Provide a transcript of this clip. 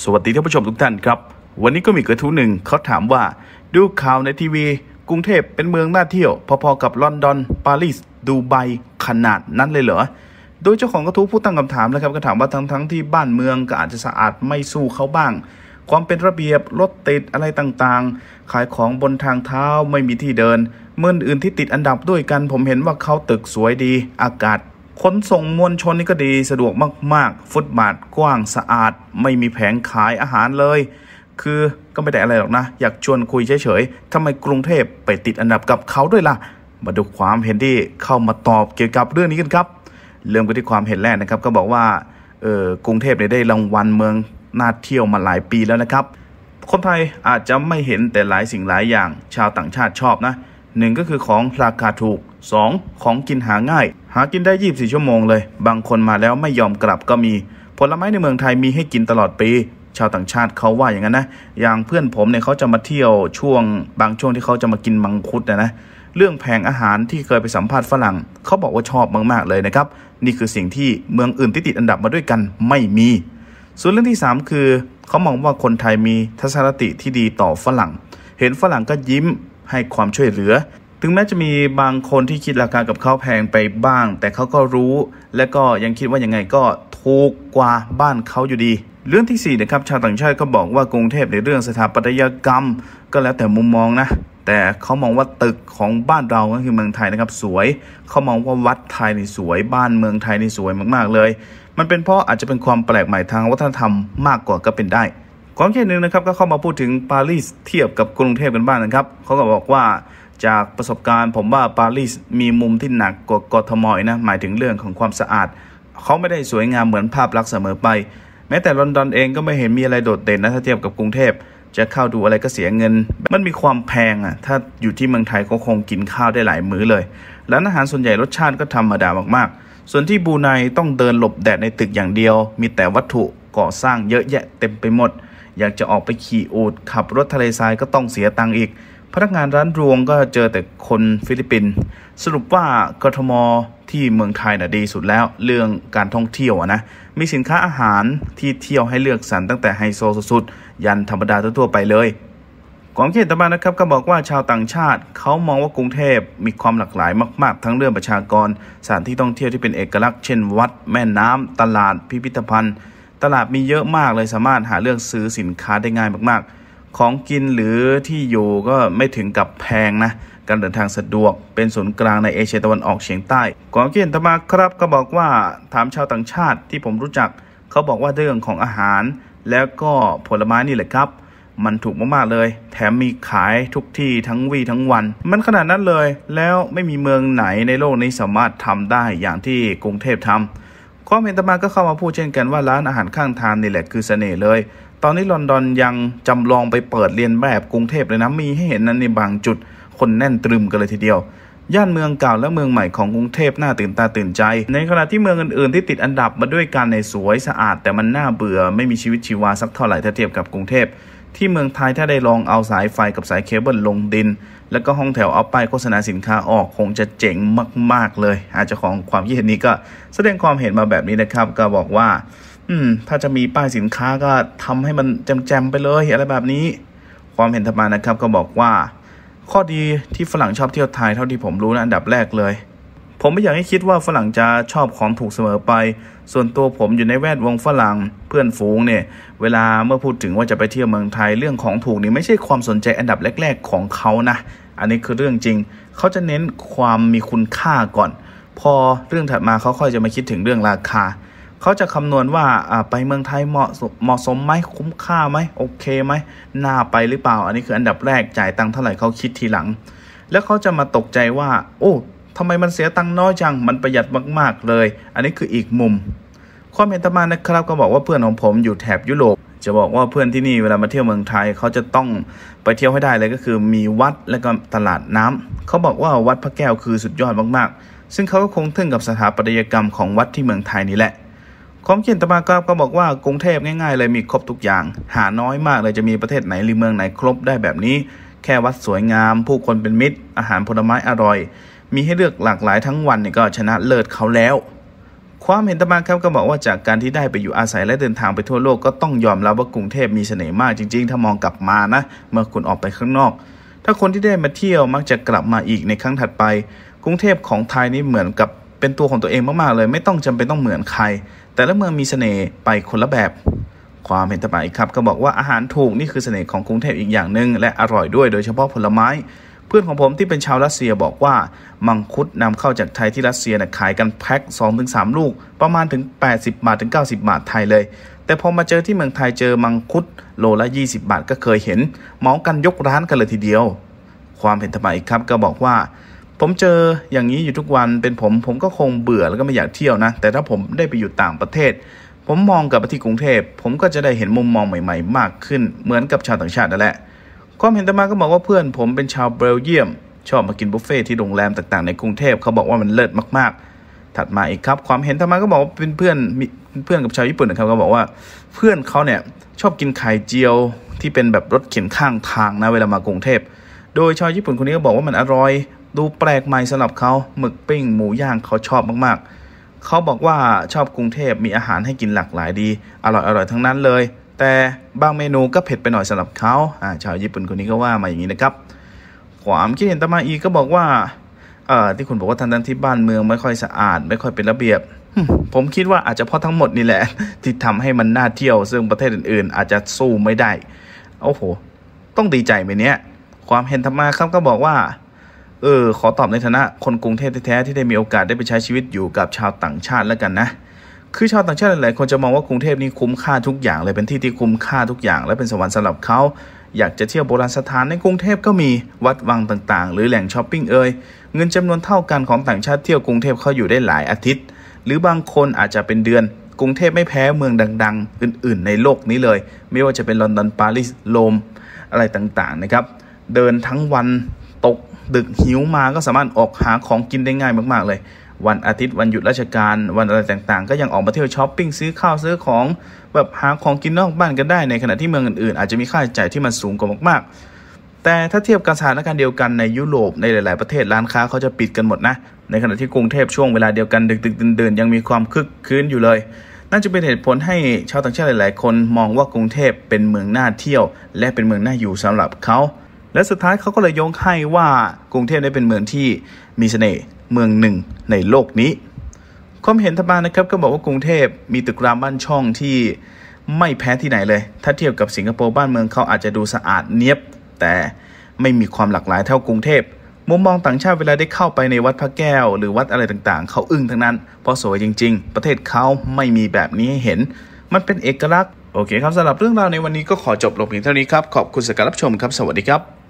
สวัสดีท่านผู้ชมทุกท่านครับ วันนี้ก็มีกระทู้หนึ่งเขาถามว่าดูข่าวในทีวี กรุงเทพเป็นเมืองน่าเที่ยว พอๆกับลอนดอนปารีสดูไบ ขนาดนั้นเลยเหรอโดยเจ้าของกระทู้ผู้ตั้งคำถามนะครับก็ถามว่าทั้ง ๆ ที่บ้านเมืองก็อาจจะสะอาดไม่สู้เขาบ้าง ความเป็นระเบียบรถติดอะไรต่างๆ ขายของบนทางเท้าไม่มีที่เดินเมืองอื่นที่ติดอันดับด้วยกัน ผมเห็นว่าเขาตึกสวยดีอากาศขนส่งมวลชนนี่ก็ดีสะดวกมาก ๆ ฟุตบาทกว้างสะอาด ไม่มีแผงขายอาหารเลย คือก็ไม่ได้อะไรหรอกนะอยากชวนคุยเฉยๆทำไมกรุงเทพไปติดอันดับกับเขาด้วยล่ะมาดูความเห็นที่เข้ามาตอบเกี่ยวกับเรื่องนี้กันครับ เริ่มกันที่ความเห็นแรกนะครับก็บอกว่าเออกรุงเทพได้รางวัลเมืองน่าเที่ยวมาหลายปีแล้วนะครับ คนไทยอาจจะไม่เห็นแต่หลายสิ่งหลายอย่างชาวต่างชาติชอบนะหนึ่งก็คือของราคาถูก 2. ของกินหาง่าย หากินได้24ชั่วโมงเลย บางคนมาแล้วไม่ยอมกลับก็มี ผลไม้ในเมืองไทยมีให้กินตลอดปีชาวต่างชาติเขาว่าอย่างนั้นนะอย่างเพื่อนผมเนี่ยเขาจะมาเที่ยวช่วง บางช่วงที่เขาจะมากินมังคุดนะนะเรื่องแพงอาหารที่เคยไปสัมภาษณ์ฝรั่งเขาบอกว่าชอบมากๆเลยนะครับนี่คือสิ่งที่เมืองอื่นที่ติดอันดับมาด้วยกันไม่มีส่วนเรื่องที่ 3 คือเขามองว่าคนไทยมีทัศนคติที่ดีต่อฝรั่ง เห็นฝรั่งก็ยิ้มให้ความช่วยเหลือถึงแม้จะมีบางคนที่คิดราคากับเขาแพงไปบ้าง แต่เขาก็รู้ และก็ยังคิดว่ายังไงก็ถูกกว่าบ้านเขาอยู่ดี เรื่องที่4นะครับชาวต่างชาติก็บอกว่ากรุงเทพในเรื่องสถาปัตยกรรม ก็แล้วแต่มุมมองนะแต่เขามองว่าตึกของบ้านเราก็คือเมืองไทยนะครับสวยเขามองว่าวัดไทยนี่สวย บ้านเมืองไทยนี่สวยมากๆเลย มันเป็นเพราะอาจจะเป็นความแปลกใหม่ทางวัฒนธรรมมากกว่าก็เป็นได้ความเช่นหนึ่งนะครับก็เข้ามาพูดถึงปารีสเทียบกับกรุงเทพกันบ้างนนะครับเขาก็บอกว่าจากประสบการณ์ ผมว่าปารีสมีมุมที่หนักกว่ากทมอยนะหมายถึงเรื่องของความสะอาดเขาไม่ได้สวยงามเหมือนภาพลักษณ์เสมอไป แม้แต่ลอนดอนเองก็ไม่เห็นมีอะไรโดดเด่นนะถ้าเทียบกับกรุงเทพจะเข้าดูอะไรก็เสียเงิน มันมีความแพงอ่ะถ้าอยู่ที่เมืองไทยก็คงกินข้าวได้หลายมื้อเลยล้วอาหารส่วนใหญ่รสชาติก็ธรรมดามากๆ ส่วนที่บูไนต้องเดินหลบแดดในตึกอย่างเดียว มีแต่วัตถุก่อสร้างเยอะแยะเต็มไปหมดอยากจะออกไปขี่อูดขับรถทะเลทรายก็ต้องเสียตังค์อีก พนักงานร้านรวงก็เจอแต่คนฟิลิปปินส์ สรุปว่ากทมที่เมืองไทยน่ะดีสุดแล้ว เรื่องการท่องเที่ยวนะ มีสินค้าอาหารที่เที่ยวให้เลือกสรรตั้งแต่ไฮโซสุดๆยันธรรมดาทั่วไปเลยกองเขตตะบานนะครับ ก็บอกว่าชาวต่างชาติ เขามองว่ากรุงเทพมีความหลากหลายมาก ๆ ทั้งเรื่องประชากรสถานที่ท่องเที่ยวที่เป็นเอกลักษณ์เช่นวัดแม่น้ำตลาดพิพิธภัณฑ์ตลาด มีเยอะมากเลยสามารถหาเลือกซื้อสินค้าได้ง่ายมากๆ ของกินหรือที่อยู่ก็ไม่ถึงกับแพงนะ การเดินทางสะดวกเป็นศูนย์กลางในเอเชียตะวันออกเฉียงใต้ก่อเกินตมาครับ ก็บอกว่าถามชาวต่างชาติที่ผมรู้จัก เขาบอกว่าเรื่องของอาหาร แล้วก็ผลไม้นี่แหละครับ มันถูกมากๆเลย แถมมีขายทุกที่ทั้งวีทั้งวัน มันขนาดนั้นเลยแล้วไม่มีเมืองไหนในโลกนี้สามารถทำได้อย่างที่กรุงเทพทำความเห็นตมาก็เข้ามาพูดเช่นกันว่าร้านอาหารข้างทางนี่แหละคือเสน่ห์เลย ตอนนี้ลอนดอนยังจำลองไปเปิดเรียนแบบกรุงเทพเลยนะ มีให้เห็นนั้นในบางจุด คนแน่นตรึมกันเลยทีเดียว ย่านเมืองเก่าและเมืองใหม่ของกรุงเทพน่าตื่นตาตื่นใจ ในขณะที่เมืองอื่น ๆ ที่ติดอันดับมาด้วยการในสวยสะอาดแต่มันน่าเบื่อไม่มีชีวิตชีวาสักเท่าไหร่ถ้าเทียบกับกรุงเทพที่เมืองไทย ถ้าได้ลองเอาสายไฟกับสายเคเบิลลงดิน แล้วก็ห้องแถวเอาป้ายโฆษณาสินค้าออกคงจะเจ๋งมากๆเลย อาจจะของความคิดเห็นนี้ก็แสดงความเห็นมาแบบนี้นะครับ ก็บอกว่า อืม ถ้าจะมีป้ายสินค้าก็ทำให้มันแจมๆไปเลยอะไรแบบนี้ ความเห็นธรรมานะครับ ก็บอกว่า ข้อดีที่ฝรั่งชอบเที่ยวไทยเท่าที่ผมรู้นะอันดับแรกเลยผมไม่อยากให้คิดว่าฝรั่งจะชอบของถูกเสมอไป ส่วนตัวผมอยู่ในแวดวงฝรั่งเพื่อนฝูงเนี่ย เวลาเมื่อพูดถึงว่าจะไปเที่ยวเมืองไทยเรื่องของถูกนี่ไม่ใช่ความสนใจอันดับแรกๆของเขานะ อันนี้คือเรื่องจริง เขาจะเน้นความมีคุณค่าก่อน พอเรื่องถัดมาเขาค่อยจะมาคิดถึงเรื่องราคา เขาจะคำนวณว่าไปเมืองไทยเหมาะเหมาะสมไหมคุ้มค่าไหมโอเคไหมน่าไปหรือเปล่า อันนี้คืออันดับแรกจ่ายตังค์เท่าไหร่เขาคิดทีหลังแล้วเขาจะมาตกใจว่าโอ้ทำไมมันเสียตังค์น้อยจัง มันประหยัดมากๆ เลย อันนี้คืออีกมุม ความเห็นตมานะครับก็บอกว่าเพื่อนของผมอยู่แถบยุโรป จะบอกว่าเพื่อนที่นี่เวลามาเที่ยวเมืองไทยเขาจะต้องไปเที่ยวให้ได้เลยก็คือมีวัดและก็ตลาดน้ำเขาบอกว่าวัดพระแก้วคือสุดยอดมากๆซึ่งเขาก็คงทึ่งกับสถาปัตยกรรมของวัดที่เมืองไทยนี่แหละความเขียนตมากราบก็บอกว่ากรุงเทพง่ายๆ เลยมีครบทุกอย่าง หาน้อยมากเลยจะมีประเทศไหนหรือเมืองไหนครบได้แบบนี้ แค่วัดสวยงาม ผู้คนเป็นมิตร อาหารผลไม้อร่อยมีให้เลือกหลากหลายทั้งวันเนี่ยก็ชนะเลิศเขาแล้ว ความเห็นตมาครับก็บอกว่าจากการที่ได้ไปอยู่อาศัยและเดินทางไปทั่วโลกก็ต้องยอมรับว่ากรุงเทพมีเสน่ห์มาก จริงๆถ้ามองกลับมานะ เมื่อคุณออกไปข้างนอก ถ้าคนที่ได้มาเที่ยวมักจะกลับมาอีกในครั้งถัดไป กรุงเทพของไทยนี่เหมือนกับเป็นตัวของตัวเองมากๆเลยไม่ต้องจำเป็นต้องเหมือนใคร แต่ละเมืองมีเสน่ห์ไปคนละแบบ ความเห็นต่อีกครับ ก็บอกว่าอาหารถูกนี่คือเสน่ห์ของกรุงเทพอีกอย่างหนึ่งและอร่อยด้วยโดยเฉพาะผลไม้พื่อนของผมที่เป็นชาวรัสเซียบอกว่า มังคุดนำเข้าจากไทยที่รัสเซียนะขายกันแพ็ค2สลูกประมาณถึง 80บาทถึง90บาทไทยเลย แต่พอมาเจอที่เมืองไทยเจอมังคุดโลละ 20 บาทก็เคยเห็นเมากันยกร้านกันเลยทีเดียว ความเห็นทำไมครับก็บอกว่า ผมเจออย่างนี้อยู่ทุกวันเป็นผมผมก็คงเบื่อแล้วก็ไม่อยากเที่ยวนะ แต่ถ้าผมได้ไปอยู่ต่างประเทศ ผมมองกับที่กรุงเทพผมก็จะได้เห็นมุมมองใหม่ๆ มากขึ้นเหมือนกับชาวต่างชาตินั่นแหละความเห็นต่อมาก็บอกว่าเพื่อนผมเป็นชาวเบลเยียม ชอบมากินบุฟเฟ่ที่โรงแรมต่าง ๆในกรุงเทพเขาบอกว่ามันเลิศมาก ๆ ถัดมาอีกครับความเห็นต่อมาก็บอกว่าเป็นเพื่อนเพื่อนกับชาวญี่ปุ่นนะครับเขาบอกว่า เพื่อนเขาเนี่ยชอบกินไข่เจียว ที่เป็นแบบรถเข็นข้างทางนะเวลามากรุงเทพโดยชาวญี่ปุ่นคนนี้ก็บอกว่ามันอร่อยดูแปลกใหม่สำหรับเขาหมึกปิ้งหมูย่างเขาชอบมากๆ เขาบอกว่าชอบกรุงเทพมีอาหารให้กินหลากหลายดีอร่อยอร่อยทั้งนั้นเลยแต่บางเมนูก็เผ็ดไปหน่อยสำหรับเขาชาวญี่ปุ่นคนนี้ก็ว่ามาอย่างนี้นะครับ ความคิดเห็นตอมาอีก็บอกว่า เออที่คุณบอกว่าทันทัานที่บ้านเมืองไม่ค่อยสะอาดไม่ค่อยเป็นระเบียบ ผมคิดว่าอาจจะเพราะทั้งหมดนี่แหละที่ทำให้มันน่าเที่ยวซึ่งประเทศอื่นๆ อาจจะสู้ไม่ได้โอ้โห ต้องดีใจไหมเนี้ยความเห็นธรรมาครับก็บอกว่า เออขอตอบในฐานะ คนกรุงเทพแท้ๆที่ได้มีโอกาสได้ไปใช้ชีวิตอยู่กับชาวต่างชาติแล้วกันนะคือชาวต่างชาติหลายๆคนจะมองว่ากรุงเทพนี้คุ้มค่าทุกอย่างเลยเป็นที่ที่คุ้มค่าทุกอย่างและเป็นสวรรค์สำหรับเขาอยากจะเที่ยวโบราณสถานในกรุงเทพก็มีวัดวังต่างๆ หรือแหล่งช้อปปิ้งเอ่ยเงินจำนวนเท่ากันของต่างชาติเที่ยวกรุงเทพเขาอยู่ได้หลายอาทิตย์ หรือบางคนอาจจะเป็นเดือน กรุงเทพไม่แพ้เมืองดัง ๆ อื่นๆ ในโลกนี้เลย ไม่ว่าจะเป็นลอนดอนปารีสโรมอะไรต่างๆนะครับเดินทั้งวันตกดึกหิวมาก็สามารถออกหาของกินได้ง่ายมาก ๆเลยวันอาทิตย์วันหยุดราชการวันอะไรต่าง ๆก็ยังออกมาเที่ยวช้อปปิ้งซื้อข้าวซื้อของแบบหาของกินนอกบ้านกันได้ในขณะที่เมืองอื่นๆ อาจจะมีค่าใช้จ่ายที่มันสูงกว่ามากๆ แต่ถ้าเทียบกับสถานการณ์เดียวกันในยุโรปในหลายๆประเทศร้านค้าเขาจะปิดกันหมดนะในขณะที่กรุงเทพช่วงเวลาเดียวกันดึกๆดินๆยังมีความคึกคืนอยู่เลยน่าจะเป็นเหตุผลให้ชาวต่างชาติหลายๆ คนมองว่ากรุงเทพเป็นเมืองน่าเที่ยวและเป็นเมืองน่าอยู่สำหรับเขาและสุดท้ายเขาก็เลยยงให้ว่ากรุงเทพได้เป็นเมืองที่มีเสน่ห์เมืองหนึ่งในโลกนี้ ความเห็นทบานนะครับก็บอกว่ากรุงเทพมีตึกรามบ้านช่องที่ไม่แพ้ที่ไหนเลย ถ้าเทียบกับสิงคโปร์บ้านเมืองเขาอาจจะดูสะอาดเนียบ แต่ไม่มีความหลากหลายเท่ากรุงเทพ มุมมองต่างชาติเวลาได้เข้าไปในวัดพระแก้ว หรือวัดอะไรต่างๆ เขาอึ้งทั้งนั้น เพราะสวยจริงๆ ประเทศเขาไม่มีแบบนี้ให้เห็น มันเป็นเอกลักษณ์ โอเคครับสำหรับเรื่องราวในวันนี้ก็ขอจบลงเพียงเท่านี้ครับขอบคุณสำหรับรับชมครับ สวัสดีครับ